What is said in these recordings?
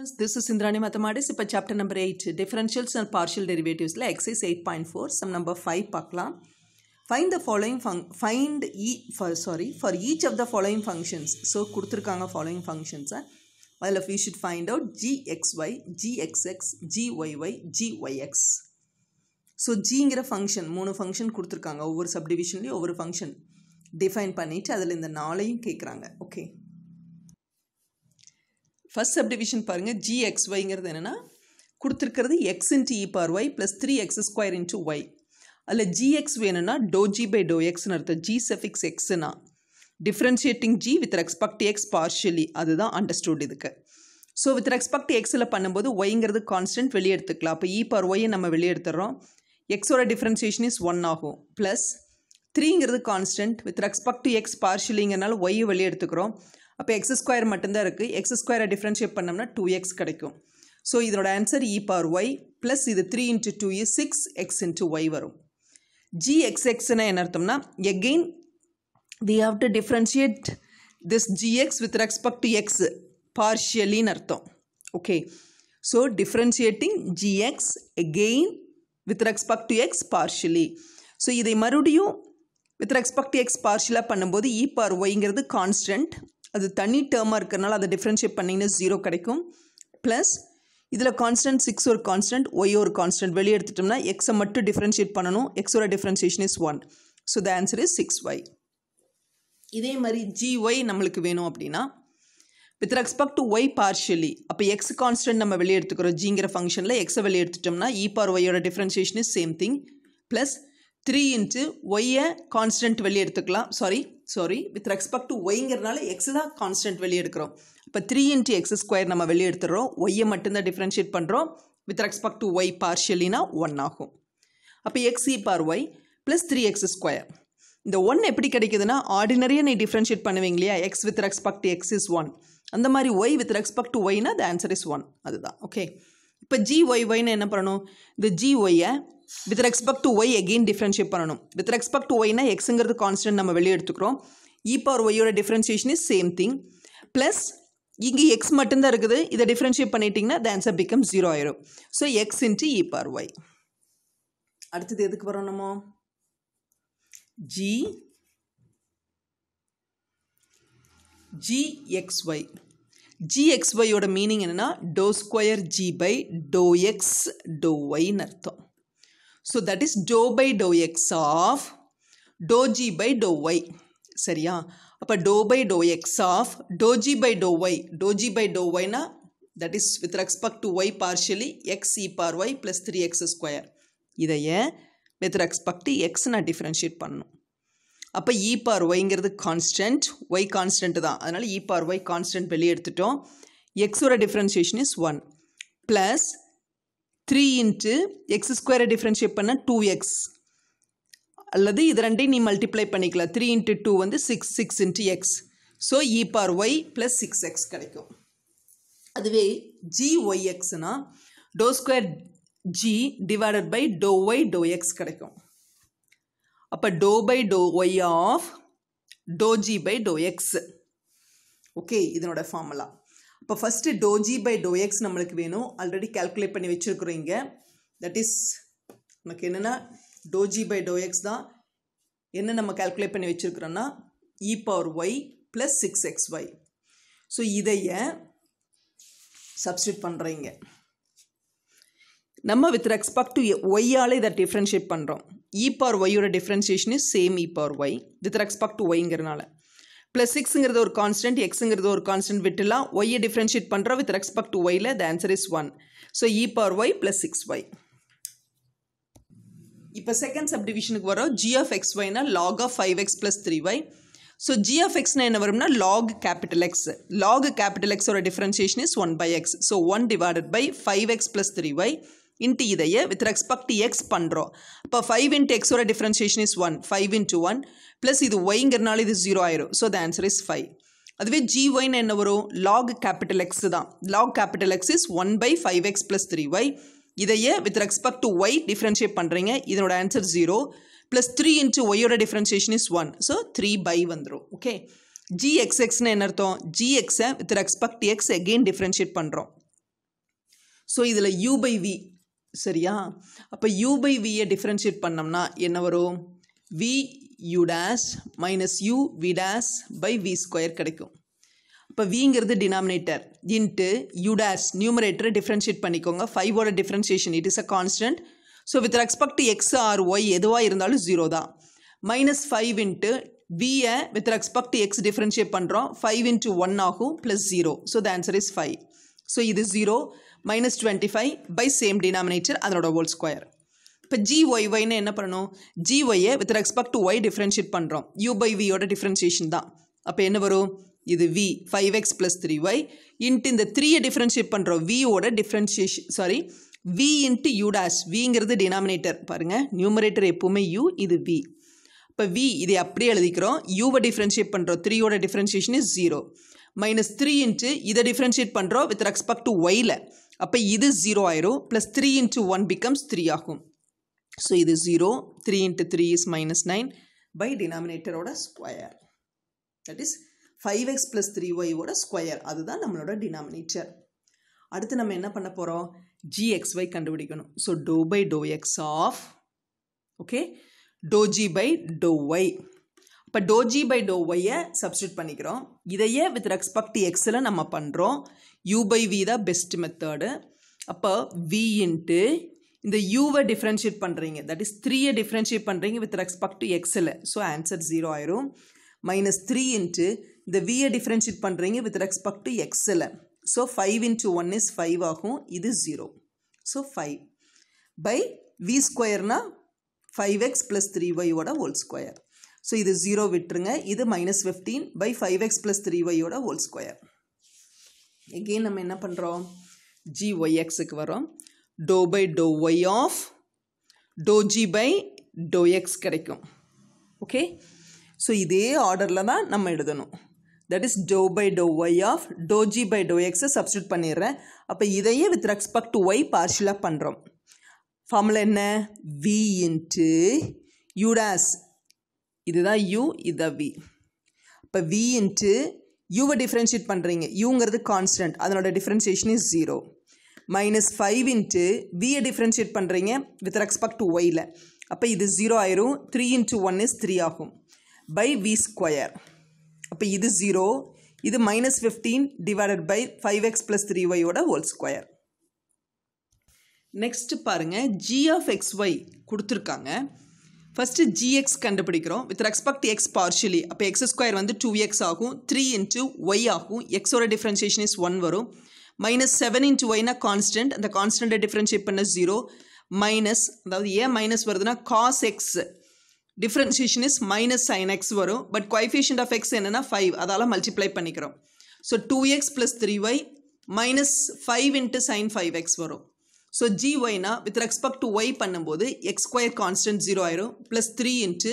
This is is Indrani Mathematics. இப்போ chapter number eight differentials and பார்ஷியல் டெரிவேட்டிவ்ஸில் exercise eight point four sum number five பார்க்கலாம் find the following ஃபங் find e for sorry for each of the following functions so கொடுத்துருக்காங்க following ஃபங்க்ஷன்ஸை அதில் we should find out g x y y y g y x so ஜிங்கிற function மூணு function கொடுத்துருக்காங்க ஒவ்வொரு சப்டிவிஷன்லேயும் ஒவ்வொரு ஃபங்க்ஷன் டிஃபைன் பண்ணிவிட்டு அதில் இந்த நாளையும் கேட்குறாங்க ஓகே ஃபஸ்ட் சப்டிவிஷன் பாருங்கள் ஜிஎக்ஸ் ஒய்ங்கிறது என்னென்னா கொடுத்துருக்கிறது x into e e power y plus three x square into y அதில் ஜிஎக்ஸ் வேணும்னா டோ ஜி பை டோ எக்ஸ்னு அர்த்தம் ஜி செஃபிக்ஸ் எக்ஸ்னா differentiating g with respect x partially அதுதான் அண்டர்ஸ்டூட் இதுக்கு ஸோ வித் ரெக்ஸ்பெக்ட் எக்ஸில் பண்ணும்போது ஒய்ங்கிறது கான்ஸ்டன்ட் வெளியே எடுத்துக்கலாம் அப்போ இ பார் ஒய் நம்ம வெளியே எடுத்துடுறோம் எக்ஸோட டிஃப்ரென்சியேஷன் இஸ் ஒன் ஆகும் ப்ளஸ் த்ரீங்கிறது constant with respect to x பார்ஷியலிங்கிறனால ஒய்யை வெளியே எடுத்துக்கிறோம் அப்போ எக்ஸ் ஸ்கொயர் மட்டும்தான் இருக்குது எக்ஸ் ஸ்கொயரை டிஃப்ரென்ஷியேட் பண்ணோம்னா டூ எக்ஸ் கிடைக்கும் ஸோ இதனோட answer e power y plus இது three into two uh six x into y வரும் ஜி எக்ஸ் எக்ஸ்னா என்ன அர்த்தம்னா again we have to differentiate this g x with respect to x பார்ஷியலின்னு அர்த்தம் okay so differentiating g x again with respect to x partially so இதை மறுபடியும் with respect X பார்ஷியலாக பண்ணும்போது இ power ஒய்ங்கிறது கான்ஸ்டன்ட் அது தனி டேர்மாக இருக்கிறனால அதை டிஃப்ரென்ஷியேட் பண்ணிங்கன்னா ஜீரோ கிடைக்கும் ப்ளஸ் இதில் கான்ஸ்டன்ட் சிக்ஸ் ஒரு கான்ஸ்டன்ட் ஒய் ஒரு கான்ஸ்டன்ட் வெளியே எடுத்துட்டோம்னா எக்ஸை மட்டும் டிஃப்ரென்ஷியேட் பண்ணணும் எக்ஸோட differentiation is one so the answer is six y இதே மாதிரி ஜி ஒய் நம்மளுக்கு வேணும் அப்படின்னா with respect to y partially அப்போ எக்ஸ் கான்ஸ்டன்ட் நம்ம வெளியே எடுத்துக்கிறோம் ஜிங்கிற ஃபங்க்ஷனில் எக்ஸை வெளியே எடுத்துட்டோம்னா இ பார் ஒய்யோட differentiation is same thing plus three into ஒய்யை கான்ஸ்டன்ட் வெளியே எடுத்துக்கலாம் sorry sorry with respect to ஒய்ங்கிறனால எக்ஸ் தான் கான்ஸ்டன்ட் வெளியே எடுக்கிறோம் இப்போ த்ரீ இன்ட்டு எக்ஸ் ஸ்கொயர் நம்ம வெளியே எடுத்துடுறோம் ஒய்யை மட்டும்தான் டிஃப்ரென்ஷியேட் பண்ணுறோம் வித் ரெஸ்பெக்ட் டு ஒய் பார்ஷியலினா ஒன் ஆகும் அப்போ x e power y plus three x square இந்த ஒன் எப்படி கிடைக்குதுன்னா ஆர்டினரியாக நீ டிஃப்ரென்ஷியேட் பண்ணுவீங்க இல்லையா x with respect x is one அந்த மாதிரி ஒய் வித் ரெஸ்பெக்ட் டு ஒய்னா த ஆன்சர் இஸ் ஒன் அதுதான் ஓகே இப்போ ஜி ஒய் ஒய்னு என்ன பண்ணணும் இந்த ஜி ஒய்யை with respect to y again differentiate பண்ணணும் வித் ரெஸ்பெக்ட் டு ஒய்னா எக்ஸுங்கிறது கான்ஸ்டன்ட் நம்ம வெளியே எடுத்துக்கிறோம் இ பவர் ஒய்யோட differentiation is same thing plus இங்கே எக்ஸ் மட்டும்தான் இருக்குது இதை டிஃப்ரென்ஷியேட் பண்ணிட்டீங்கன்னா த ஆன்சர் பிகம் ஜீரோ ஆயிரும் so x into e power y அடுத்தது எதுக்கு வரோம் நம்ம ஜி எக்ஸ் ஒய்யோட மீனிங் என்னென்னா doh square g by to x doh ஒய்னு அர்த்தம் so that is to by to x of to g by to y சரியா அப்போ doh by to x of to g by to y doh g by doh ஒய்னா that is with respect to y partially x e power y plus three x square இதையே with respect to x நான் differentiate பண்ணணும் அப்போ e power ஒய்ங்கிறது constant y constant தான் அதனால் e power y constant வெளியே எடுத்துட்டோம் எக்ஸோட differentiation is one plus three into x ஸ்கொயரை டிஃப்ரென்ஷியேட் பண்ண டூ எக்ஸ் அல்லது இது ரெண்டையும் நீ மல்டிப்ளை பண்ணிக்கலாம் த்ரீ இன்ட்டு டூ வந்து six six into x so e power y plus six x கிடைக்கும் அதுவே ஜி ஒய் எக்ஸ்னா doh square g divided by to y doh x கிடைக்கும் அப்போ doh by to y of to g by to x okay இதனோட formula இப்போ first doh g by to x நம்மளுக்கு வேணும் already calculate பண்ணி வச்சுருக்குறோம் இங்கே தட் இஸ் நமக்கு என்னென்னா டோஜி பை டோ எக்ஸ் தான் என்ன நம்ம கேல்குலேட் பண்ணி வச்சுருக்குறோன்னா e e power y plus six x y so இதைய சப்ஸ்டியூட் பண்ணுறீங்க நம்ம வித் ரெஸ்பெக்ட் டு ஒய்யால் இதை டிஃப்ரென்ஷியேட் பண்ணுறோம் இ பவர் ஒய்யோட differentiation is same e power y with respect to ஒய்ங்கிறனால ப்ளஸ் சிக்ஸுங்கிறது ஒரு கான்ஸ்டன்ட் எக்ஸுங்கிறது ஒரு கான்ஸ்டன்ட் விட்டுலாம் ஒய்யை டிஃப்ரென்ஷியேட் பண்ணுறோம் வித் ரெஸ்பெக்ட் டு ஒயில் the answer is one so e power y plus six y இப்போ செகண்ட் டிவிஷனுக்கு வரோம் ஜி ஆஃப் எக்ஸ் ஒய்னா log of five x plus three y so g of எக்ஸ்னா என்ன வரும்னா log capital x log capital எக்ஸோட differentiation is one by x so one divided by five x plus three y into இதையே with respect to x பண்ணுறோம் அப்போ five into எக்ஸோட differentiation is one five into one plus இது ஒய்ங்கிறனால இது zero ஆயிரும் so the answer is five அதுவே g ஒய்னு என்ன வரும் லாக் கேபிட்டல் எக்ஸ் தான் log capital x is one by five x plus three y இதையே with respect to y differentiate பண்ணுறீங்க இதனோட answer zero plus three into ஒய்யோட differentiation is one so three by வந்துடும் okay எக்ஸ்னு என்ன அர்த்தம் ஜிஎக்ஸை with respect x again differentiate பண்ணுறோம் ஸோ இதில் யூ பை வி சரியா அப்போ யூ பை வியை டிஃப்ரென்ஷியேட் பண்ணோம்னா என்ன வரும் v u dash minus u v dash by v square கிடைக்கும் இப்போ விங்கிறது டினாமினேட்டர் இன்ட்டு யூ டேஷ் நியூமரேட்டரை டிஃப்ரென்ஷியேட் பண்ணிக்கோங்க ஃபைவோட differentiation it is a constant so with respect to x or y எதுவாக இருந்தாலும் ஜீரோ தான் மைனஸ் ஃபைவ் இன்ட்டு வியை with respect to x differentiate பண்ணுறோம் ஃபைவ் இன்ட்டு ஒன் ஆகும் plus zero so the answer is five so இது zero minus twenty five by same denominator அதனோட whole square இப்போ g y என்ன பண்ணணும் g ஒய்யை with respect to y differentiate பண்ணுறோம் u by வியோட டிஃப்ரென்ஷியேஷன் தான் அப்போ என்ன வரும் இது v five x plus three y into இந்த த்ரீயை டிஃப்ரென்ஷியேட் பண்ணுறோம் வியோட differentiation sorry v into u dash விங்கிறது டினாமினேட்டர் பாருங்கள் நியூமரேட்டர் எப்போவுமே யூ இது வி இப்போ வி இதை அப்படியே எழுதிக்கிறோம் யூவை டிஃப்ரென்ஷியேட் பண்ணுறோம் த்ரீயோட differentiation is zero minus three into இதை டிஃப்ரென்ஷியேட் பண்ணுறோம் வித் ரெஸ்பெக்ட் டு ஒயில் அப்போ இது ஜீரோ ஆயிரும் plus three into one becomes three ஆகும் ஸோ இது zero three into three is minus nine by டினாமினேட்டரோட square that is five x plus three ஒய்வோட ஸ்கொயர் அதுதான் நம்மளோட டினாமினேட்டர் அடுத்து நம்ம என்ன பண்ண போகிறோம் ஜிஎக்ஸ்ஒய் கண்டுபிடிக்கணும் so doe by to x of okay doe g by to y இப்போ டோ ஜி பை டோ ஒய்யை சப்ஸ்டியூட் பண்ணிக்கிறோம் இதையே வித் ரெக்ஸ்பெக்ட் எக்ஸில் நம்ம பண்ணுறோம் யூ பை வி தான் பெஸ்ட் மெத்தடு அப்போ வி இன்ட்டு இந்த யூவை டிஃப்ரென்ஷியேட் பண்ணுறீங்க தட் இஸ் த்ரீயை டிஃப்ரென்ஷியேட் பண்ணுறீங்க வித் ரெக்ஸ்பெக்ட் டு எக்ஸில் ஸோ ஆன்சர் ஜீரோ ஆயிரும் மைனஸ் த்ரீ இன்ட்டு இந்த வியை டிஃப்ரென்ஷியேட் பண்ணுறீங்க வித் ரெக்ஸ்பெக்ட் டு எக்ஸில் so five into one is five ஆகும் இது zero so five by v ஸ்கொயர்னால் ஃபைவ் எக்ஸ் ப்ளஸ் த்ரீ ஒய்வோட ஹோல் ஸ்கொயர் ஸோ இது ஜீரோ விட்டுருங்க இது minus fifteen by five x plus three ஒய்யோட ஹோல் ஸ்கொயர் எகெயின் நம்ம என்ன பண்ணுறோம் ஜி ஒய் எக்ஸுக்கு வரோம் doe by to y of to g by to x கிடைக்கும் ஓகே ஸோ இதே ஆர்டரில் தான் நம்ம எழுதணும் that is to by to y of to g by to எக்ஸை சப்ஸ்டியூட் பண்ணிடுறேன் அப்போ இதையே வித் ரெஸ்பெக்ட் டு ஒய் பார்ஷியலாக பண்ணுறோம் ஃபார்முலா என்ன வி இன்ட்டு யூடாஸ் இதுதான் யூ இதுதான் வி இப்போ வி இன்ட்டு யூவை டிஃப்ரென்ஷியேட் பண்ணுறீங்க யூங்கிறது கான்ஸ்டன்ட் அதனோட differentiation is zero minus five into வியை டிஃப்ரென்ஷியேட் பண்ணுறீங்க வித் ரெஸ்பெக்ட் டு ஒயில் அப்போ இது ஜீரோ ஆயிரும் three into one is three ஆகும் பை வி ஸ்கொயர் அப்போ இது ஜீரோ இது minus fifteen divided by five x plus three ஒயோட ஹோல் ஸ்கொயர் நெக்ஸ்ட்டு பாருங்கள் ஜி ஆஃப் எக்ஸ் ஒய் கொடுத்துருக்காங்க ஃபஸ்ட்டு ஜிஎக்ஸ் கண்டுபிடிக்கிறோம் வித் ரெஸ்பெக்ட் எக்ஸ் பார்ஷியலி அப்போ எக்ஸ் ஸ்கொயர் வந்து டூ எக்ஸ் ஆகும் த்ரீ இன்ட்டு ஒய் ஆகும் எக்ஸோட டிஃப்ரென்ஷியேஷன் இஸ் ஒன் வரும் மைனஸ் செவன் இன்ட்டு ஒய்னா கான்ஸ்டன்ட் அந்த கான்ஸ்டண்ட்டை டிஃப்ரென்ஷியேட் பண்ண ஜீரோ மைனஸ் அதாவது ஏன் மைனஸ் வருதுன்னா cos x differentiation is minus sine x வரும் பட் குவைஃபிஷியன்ட் ஆஃப் எக்ஸ் என்னென்னா ஃபைவ் அதால் மல்டிப்ளை பண்ணிக்கிறோம் so two x plus three y minus five into sine five x வரும் ஸோ ஜி ஒய்னா வித் ரெஸ்பெக்ட் டு ஒய் பண்ணும்போது x square constant zero ஆயிரும் plus three into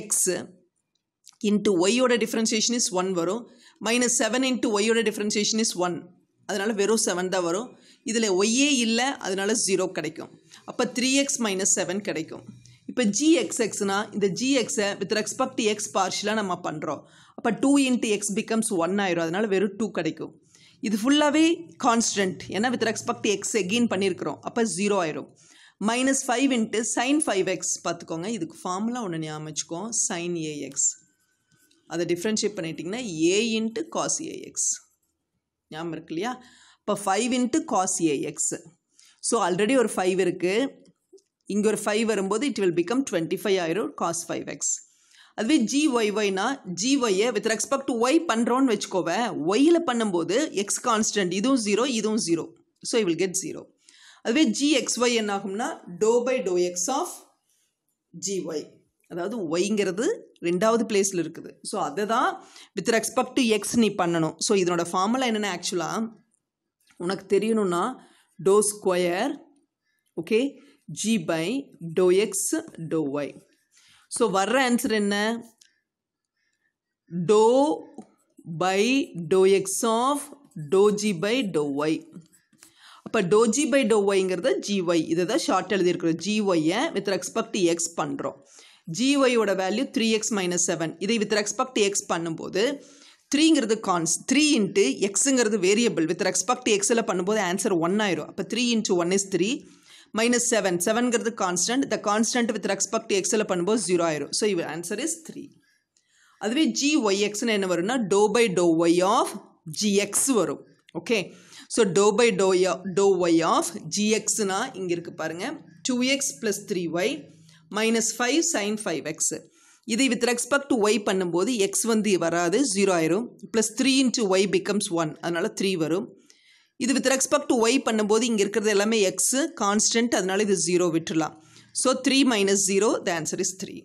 x into ஒய்யோட differentiation is one வரும் minus seven into ஒய்யோட differentiation is one அதனால் வெறும் seven தான் வரும் இதில் ஒய்யே இல்லை அதனால் ஜீரோ கிடைக்கும் அப்போ த்ரீ எக்ஸ் மைனஸ் செவன் கிடைக்கும் இப்போ எக்ஸ்னால் இந்த ஜிஎக்ஸை வித் ரெஸ்பெக்ட் எக்ஸ் பார்ஷலாக நம்ம பண்ணுறோம் அப்போ two into x becomes one ஆயிரும் அதனால் வெறும் டூ கிடைக்கும் இது ஃபுல்லாகவே கான்ஸ்டன்ட் ஏன்னா வித் ரெக்ஸ்பெக்ட் எக்ஸ் எகெயின் பண்ணியிருக்கிறோம் அப்போ ஜீரோ ஆயிரும் minus five into sine five x பார்த்துக்கோங்க இதுக்கு ஃபார்முலா ஒன்று ஞாபகம் சைன் ஏஎக்ஸ் அதை டிஃப்ரென்ஷியேட் பண்ணிட்டிங்கன்னா ஏ இன்ட்டு காஸ் ஏஎக்ஸ் ஞாபகம் இருக்கு இல்லையா இப்போ five into cos a x so already ஒரு ஃபைவ் இருக்குது இங்கே ஒரு ஃபைவ் வரும்போது it will become twenty five ஆயிரும் காஸ் ஃபைவ் எக்ஸ் அதுவே ஜி ஜிஒய்யை வித் ரெஸ்பெக்ட் டு ஒய் பண்ணுறோன்னு வச்சுக்கோவேன் ஒய்யில் பண்ணும்போது எக்ஸ் கான்ஸ்டன்ட் இதுவும் ஜீரோ இதுவும் ஜீரோ ஸோ இ வில் கெட் ஜீரோ அதுவே ஒய் என்ன ஆகும்னா doe by to x of g y அதாவது ஒய்ங்கிறது ரெண்டாவது பிளேஸில் இருக்குது ஸோ அதை தான் வித் ரெஸ்பெக்ட் டு எக்ஸ் நீ பண்ணணும் ஸோ இதனோட ஃபார்முலா என்னென்ன ஆக்சுவலாக உனக்கு தெரியணும்னா doe square okay g by to x doe y so வர்ற ஆன்சர் என்ன doe by to x of doe g by to y அப்போ டோஜி பை டோ ஒய்ங்கிறத ஜிஒய் இதை தான் ஷார்ட் எழுதியிருக்கிறோம் ஜிஒய்யை வித் ரெக்ஸ்பெக்ட் எக்ஸ் பண்ணுறோம் ஜிஒயோட value three x minus seven இதை வித் ரெக்ஸ்பெக்ட் எக்ஸ் பண்ணும்போது த்ரீங்கிறது கான்ஸ் த்ரீ இன்ட்டு எக்ஸுங்கிறது வேரியபிள் வித் ரெக்ஸ்பெக்ட் எக்ஸில் பண்ணும்போது ஆன்சர் ஒன் ஆயிரும் அப்போ three into one is three minus seven செவன்கிறது constant the constant with respect எக்ஸில் பண்ணும்போது ஜீரோ ஆயிரும் ஸோ இவ் ஆன்சர் இஸ் த்ரீ அதுவே ஜி ஒய் எக்ஸ்னு என்ன வரும்னா doe by to y of g x வரும் okay so doe by doe doe y of ஜிஎக்ஸ்னா இங்கே இருக்குது பாருங்கள் two x plus three y minus five sine five x இதை வித் ரெஸ்பெக்ட் டு ஒய் பண்ணும்போது எக்ஸ் வந்து வராது ஜீரோ ஆயிரும் plus three into y becomes one அதனால் த்ரீ வரும் இது வித் ரெஸ்பெக்ட் டு ஒய் பண்ணும்போது இங்கே இருக்கிறது எல்லாமே எக்ஸு கான்ஸ்டன்ட் அதனால் இது ஜீரோ விட்டுடலாம் so three minus zero the answer is three